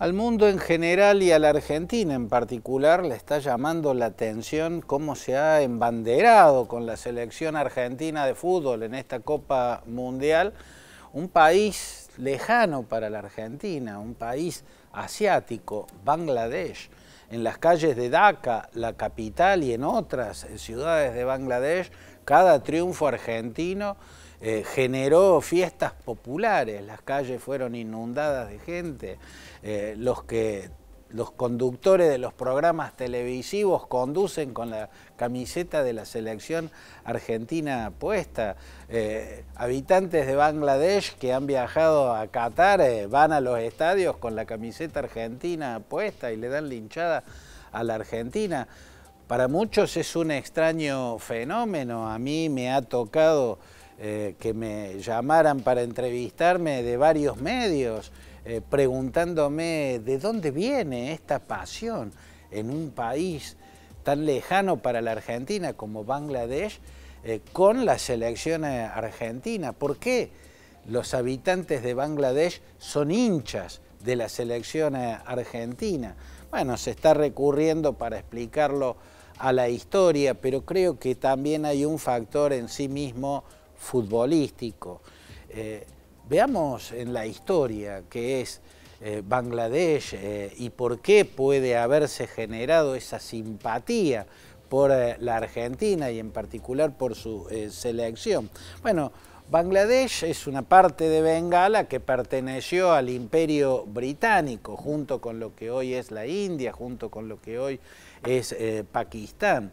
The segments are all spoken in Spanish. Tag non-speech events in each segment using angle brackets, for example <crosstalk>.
Al mundo en general y a la Argentina en particular le está llamando la atención cómo se ha embanderado con la selección argentina de fútbol en esta Copa Mundial, un país lejano para la Argentina, un país asiático, Bangladesh. En las calles de Dhaka, la capital, y en otras ciudades de Bangladesh, cada triunfo argentino eh, generó fiestas populares, las calles fueron inundadas de gente, eh, los que los conductores de los programas televisivos conducen con la camiseta de la selección argentina puesta. Eh, habitantes de Bangladesh que han viajado a Qatar van a los estadios con la camiseta argentina puesta y le dan linchada a la Argentina. Para muchos es un extraño fenómeno. A mí me ha tocado eh, que me llamaran para entrevistarme de varios medios, eh, preguntándome de dónde viene esta pasión en un país tan lejano para la Argentina como Bangladesh, eh, con la selección argentina. ¿Por qué los habitantes de Bangladesh son hinchas de la selección argentina? Bueno, se está recurriendo para explicarlo a la historia, pero creo que también hay un factor en sí mismo futbolístico. Eh, veamos en la historia qué es eh, Bangladesh eh, y por qué puede haberse generado esa simpatía por la Argentina y en particular por su selección. Bueno, Bangladesh es una parte de Bengala que perteneció al imperio británico, junto con lo que hoy es la India, junto con lo que hoy es Pakistán.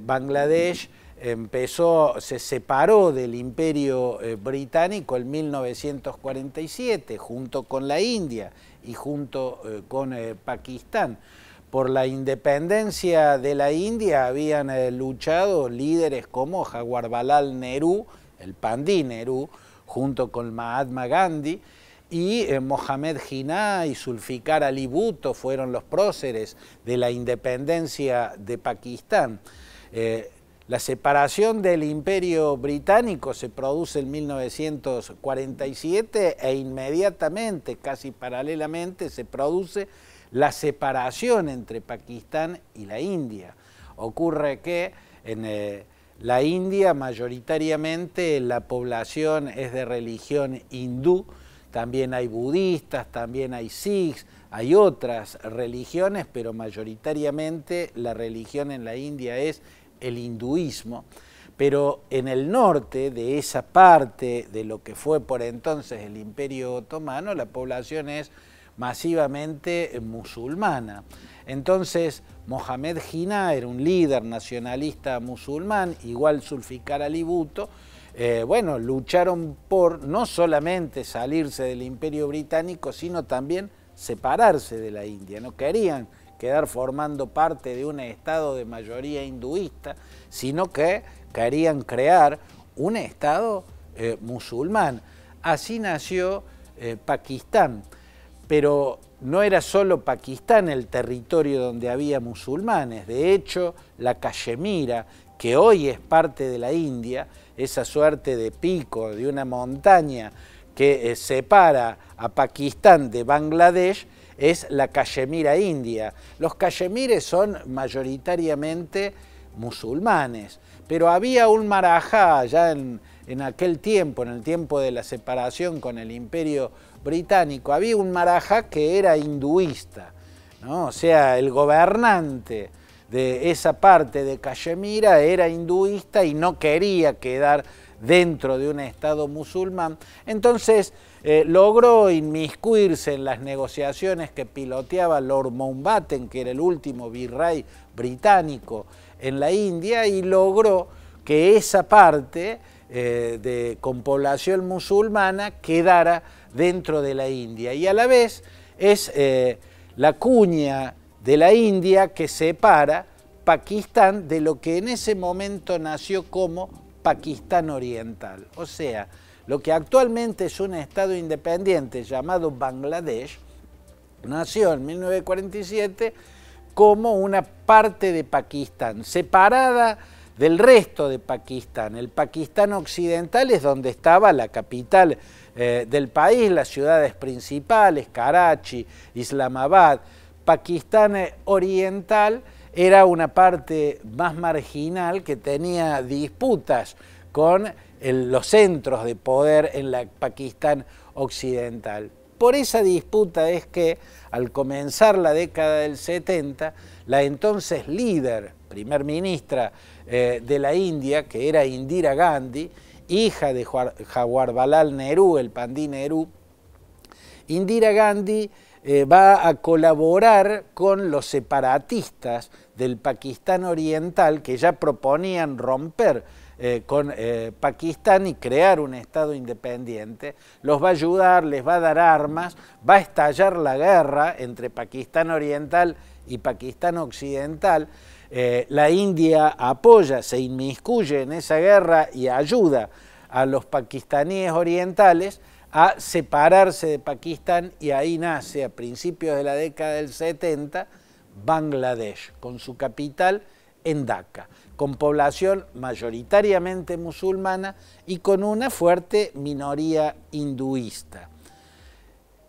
Bangladesh empezó, se separó del imperio eh, británico en 1947, junto con la India y junto eh, con eh, Pakistán. Por la independencia de la India habían luchado líderes como Jawaharlal Nehru, el Pandí Nehru, junto con Mahatma Gandhi, y Mohamed Jinnah y sulfikar Ali Bhutto fueron los próceres de la independencia de Pakistán. La separación del imperio británico se produce en 1947 e inmediatamente, casi paralelamente, se produce la separación entre Pakistán y la India. Ocurre que en eh, la India mayoritariamente la población es de religión hindú, también hay budistas, también hay sikhs, hay otras religiones, pero mayoritariamente la religión en la India es el hinduismo, pero en el norte de esa parte de lo que fue por entonces el Imperio Otomano, la población es masivamente eh, musulmana. Entonces, Mohamed Jinnah era un líder nacionalista musulmán, igual Sulficar Ali Bhutto, eh, bueno, lucharon por no solamente salirse del imperio británico, sino también separarse de la India. No querían quedar formando parte de un Estado de mayoría hinduista, sino que querían crear un Estado eh, musulmán. Así nació eh, Pakistán, pero no era solo Pakistán el territorio donde había musulmanes, de hecho la Cachemira, que hoy es parte de la India, esa suerte de pico, de una montaña, que eh, separa a Pakistán de Bangladesh es la Cachemira india. Los cachemires son mayoritariamente musulmanes, pero había un marajá ya en, aquel tiempo, en el tiempo de la separación con el imperio británico, había un marajá que era hinduista, ¿no? o sea, el gobernante de esa parte de Cachemira era hinduista y no quería quedar dentro de un Estado musulmán. Entonces eh, logró inmiscuirse en las negociaciones que piloteaba Lord Mountbatten, que era el último virrey británico en la India, y logró que esa parte eh, de, con población musulmana quedara dentro de la India. Y a la vez es eh, la cuña de la India que separa Pakistán de lo que en ese momento nació como Pakistán Oriental. O sea, lo que actualmente es un estado independiente llamado Bangladesh, nació en 1947 como una parte de Pakistán, separada del resto de Pakistán. El Pakistán occidental es donde estaba la capital eh, del país, las ciudades principales, Karachi, Islamabad. Pakistán eh, oriental era una parte más marginal que tenía disputas con los centros de poder en la Pakistán occidental. Por esa disputa es que al comenzar la década del 70, la entonces líder, primer ministra eh, de la India, que era Indira Gandhi, hija de Jawaharlal Nehru, el Pandí Nehru, Indira Gandhi eh, va a colaborar con los separatistas del Pakistán oriental que ya proponían romper eh, con eh, Pakistán y crear un Estado independiente, los va a ayudar, les va a dar armas, va a estallar la guerra entre Pakistán oriental y Pakistán occidental. Eh, la India apoya, se inmiscuye en esa guerra y ayuda a los pakistaníes orientales a separarse de Pakistán y ahí nace a principios de la década del 70 Bangladesh, con su capital en Dhaka, con población mayoritariamente musulmana y con una fuerte minoría hinduista.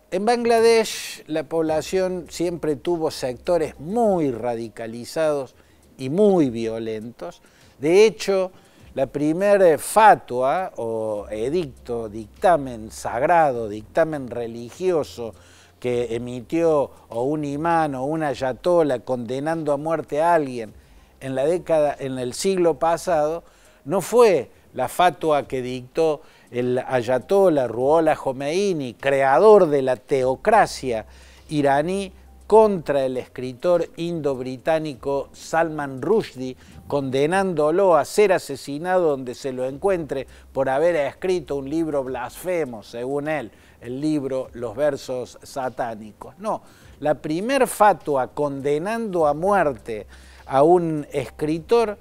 En Bangladesh la población siempre tuvo sectores muy radicalizados y muy violentos. De hecho, la primera fatua o edicto, dictamen sagrado, dictamen religioso que emitió o un imán o una ayatola condenando a muerte a alguien en la década, en el siglo pasado, no fue la fatua que dictó el ayatola Ruola Jomeini, creador de la teocracia iraní, contra el escritor indo-británico Salman Rushdie, condenándolo a ser asesinado donde se lo encuentre por haber escrito un libro blasfemo, según él el libro Los versos satánicos. No, la primer fatua condenando a muerte a un escritor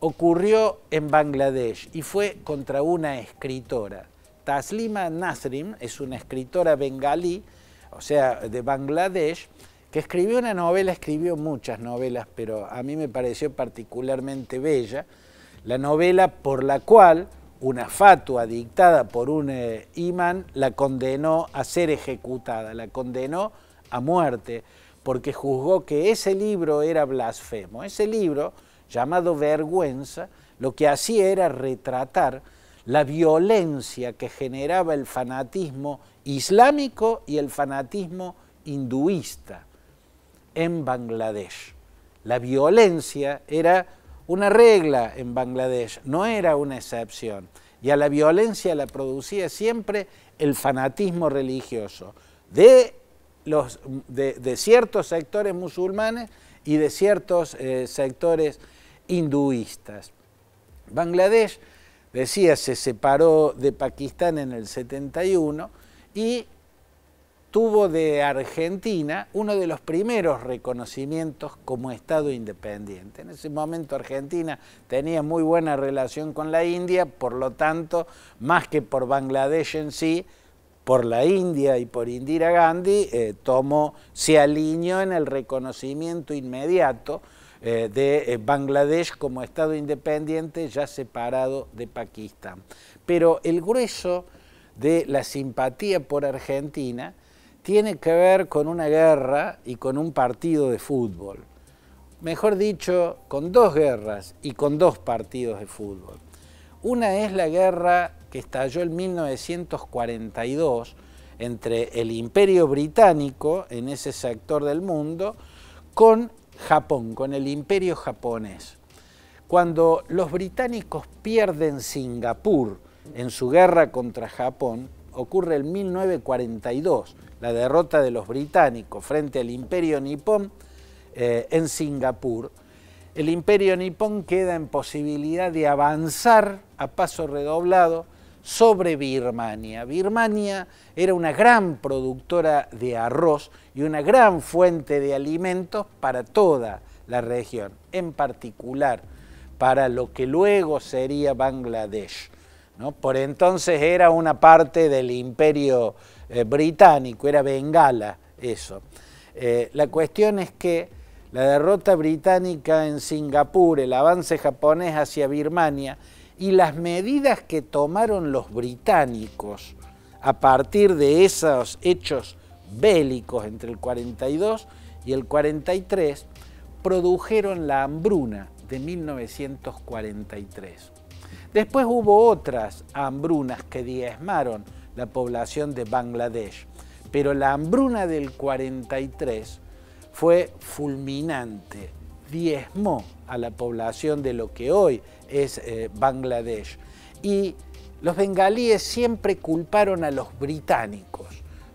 ocurrió en Bangladesh y fue contra una escritora. Taslima Nasrim es una escritora bengalí, o sea, de Bangladesh, que escribió una novela, escribió muchas novelas, pero a mí me pareció particularmente bella, la novela por la cual una fatua dictada por un eh, imán la condenó a ser ejecutada, la condenó a muerte, porque juzgó que ese libro era blasfemo. Ese libro, llamado Vergüenza, lo que hacía era retratar la violencia que generaba el fanatismo islámico y el fanatismo hinduista en Bangladesh. La violencia era una regla en Bangladesh, no era una excepción. Y a la violencia la producía siempre el fanatismo religioso de, los, de, ciertos sectores musulmanes y de ciertos eh, sectores hinduistas. Bangladesh, decía, se separó de Pakistán en el 71 y tuvo de Argentina uno de los primeros reconocimientos como Estado independiente. En ese momento Argentina tenía muy buena relación con la India, por lo tanto, más que por Bangladesh en sí, por la India y por Indira Gandhi, eh, se alineó en el reconocimiento inmediato eh, de eh, Bangladesh como Estado independiente ya separado de Pakistán. Pero el grueso de la simpatía por Argentina tiene que ver con una guerra y con un partido de fútbol. Mejor dicho, con dos guerras y con dos partidos de fútbol. Una es la guerra que estalló en 1942 entre el imperio británico en ese sector del mundo con Japón, con el imperio japonés. Cuando los británicos pierden Singapur en su guerra contra Japón, ocurre en 1942, la derrota de los británicos frente al imperio nipón eh, en Singapur, el imperio nipón queda en posibilidad de avanzar a paso redoblado sobre Birmania. Birmania era una gran productora de arroz y una gran fuente de alimentos para toda la región, en particular para lo que luego sería Bangladesh. Por entonces era una parte del imperio eh, británico, era Bengala eso. Eh, la cuestión es que la derrota británica en Singapur, el avance japonés hacia Birmania y las medidas que tomaron los británicos a partir de esos hechos bélicos entre el 42 y el 43 produjeron la hambruna de 1943. Después hubo otras hambrunas que diezmaron la población de Bangladesh, pero la hambruna del 43 fue fulminante, diezmó a la población de lo que hoy es eh, Bangladesh. Y los bengalíes siempre culparon a los británicos.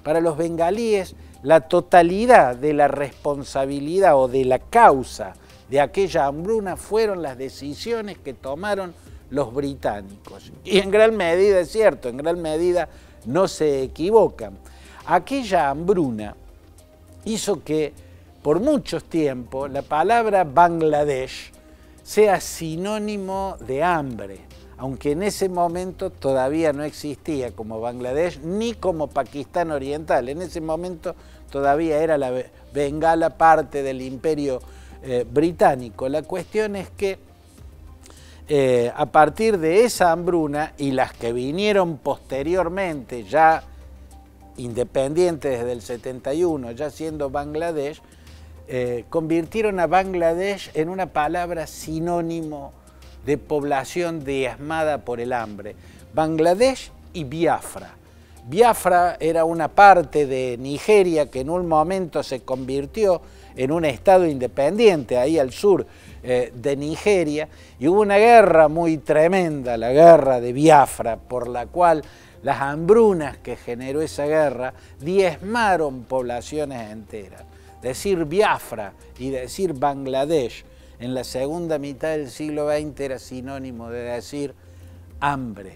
Para los bengalíes, la totalidad de la responsabilidad o de la causa de aquella hambruna fueron las decisiones que tomaron los británicos. Y en gran medida es cierto, en gran medida no se equivocan. Aquella hambruna hizo que por muchos tiempos la palabra Bangladesh sea sinónimo de hambre, aunque en ese momento todavía no existía como Bangladesh ni como Pakistán Oriental. En ese momento todavía era la Bengala parte del imperio eh, británico. La cuestión es que eh, a partir de esa hambruna y las que vinieron posteriormente, ya independientes desde el 71, ya siendo Bangladesh, eh, convirtieron a Bangladesh en una palabra sinónimo de población diezmada por el hambre. Bangladesh y Biafra. Biafra era una parte de Nigeria que en un momento se convirtió en un estado independiente, ahí al sur eh, de Nigeria, y hubo una guerra muy tremenda, la guerra de Biafra, por la cual las hambrunas que generó esa guerra diezmaron poblaciones enteras. Decir Biafra y decir Bangladesh en la segunda mitad del siglo XX era sinónimo de decir hambre,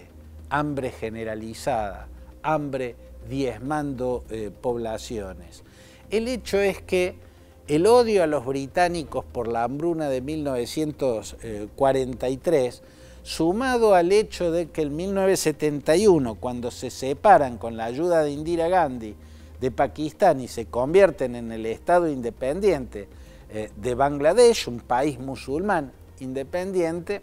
hambre generalizada, hambre diezmando eh, poblaciones. El hecho es que el odio a los británicos por la hambruna de 1943, sumado al hecho de que en 1971, cuando se separan con la ayuda de Indira Gandhi de Pakistán y se convierten en el Estado independiente eh, de Bangladesh, un país musulmán independiente,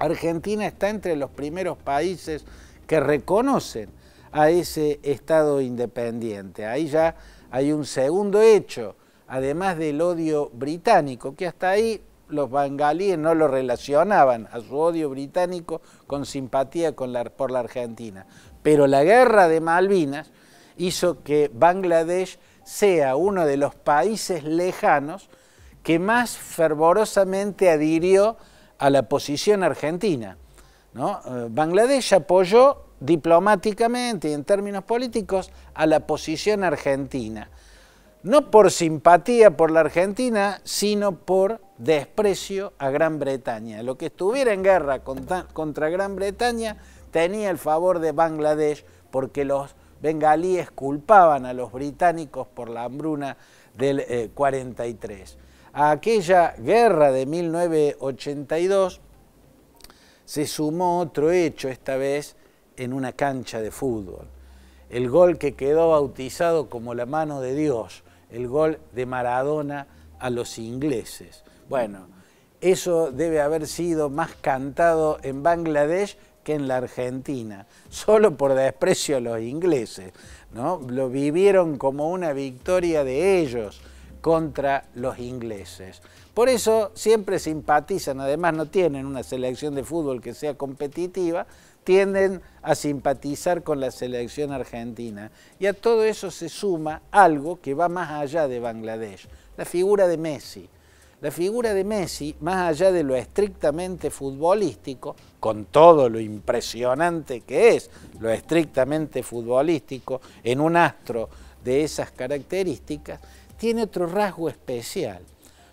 Argentina está entre los primeros países que reconocen a ese Estado independiente. Ahí ya hay un segundo hecho además del odio británico, que hasta ahí los bengalíes no lo relacionaban a su odio británico con simpatía por la Argentina. Pero la guerra de Malvinas hizo que Bangladesh sea uno de los países lejanos que más fervorosamente adhirió a la posición argentina. Eh, Bangladesh apoyó diplomáticamente y en términos políticos a la posición argentina no por simpatía por la Argentina, sino por desprecio a Gran Bretaña. Lo que estuviera en guerra contra, Gran Bretaña tenía el favor de Bangladesh porque los bengalíes culpaban a los británicos por la hambruna del 43. Eh, a aquella guerra de 1982 se sumó otro hecho, esta vez en una cancha de fútbol. El gol que quedó bautizado como la mano de Dios el gol de Maradona a los ingleses. Bueno, eso debe haber sido más cantado en Bangladesh que en la Argentina, <laughs> solo por desprecio a los ingleses. Lo vivieron como una victoria de ellos contra los ingleses. Por eso siempre simpatizan, además no tienen una selección de fútbol que sea competitiva, tienden a simpatizar con la selección argentina. Y a todo eso se suma algo que va más allá de Bangladesh, la figura de Messi. La figura de Messi, más allá de lo estrictamente futbolístico, con todo lo impresionante que es lo estrictamente futbolístico en un astro de esas características, tiene otro rasgo especial,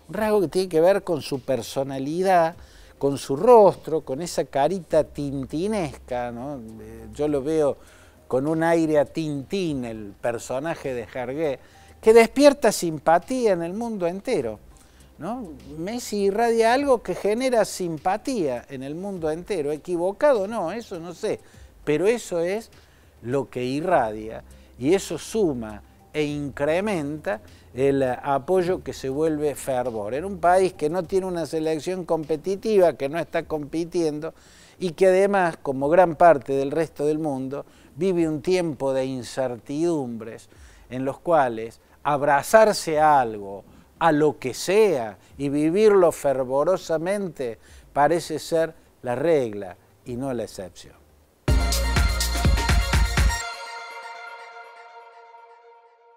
un rasgo que tiene que ver con su personalidad, con su rostro, con esa carita tintinesca, ¿no? Eh, yo lo veo con un aire a Tintín, el personaje de Jargué, que despierta simpatía en el mundo entero. ¿no? Messi irradia algo que genera simpatía en el mundo entero. Equivocado no, eso no sé, pero eso es lo que irradia y eso suma e incrementa el apoyo que se vuelve fervor. En un país que no tiene una selección competitiva, que no está compitiendo y que además, como gran parte del resto del mundo, vive un tiempo de incertidumbres en los cuales abrazarse a algo, a lo que sea, y vivirlo fervorosamente parece ser la regla y no la excepción.